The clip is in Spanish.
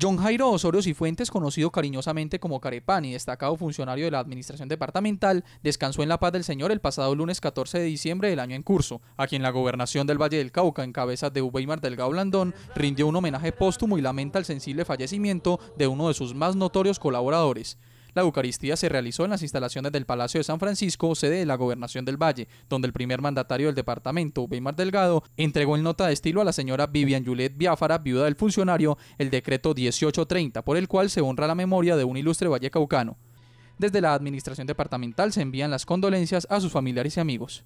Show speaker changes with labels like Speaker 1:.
Speaker 1: John Jairo Osorio Cifuentes, conocido cariñosamente como Carepani, destacado funcionario de la Administración Departamental, descansó en la paz del Señor el pasado lunes 14 de diciembre del año en curso, a quien la gobernación del Valle del Cauca, en cabeza de Uweimar Delgado Blandón, rindió un homenaje póstumo y lamenta el sensible fallecimiento de uno de sus más notorios colaboradores. La Eucaristía se realizó en las instalaciones del Palacio de San Francisco, sede de la Gobernación del Valle, donde el primer mandatario del departamento, Weimar Delgado, entregó en nota de estilo a la señora Vivian Juliet Biafara, viuda del funcionario, el decreto 1830, por el cual se honra la memoria de un ilustre caucano. Desde la administración departamental se envían las condolencias a sus familiares y amigos.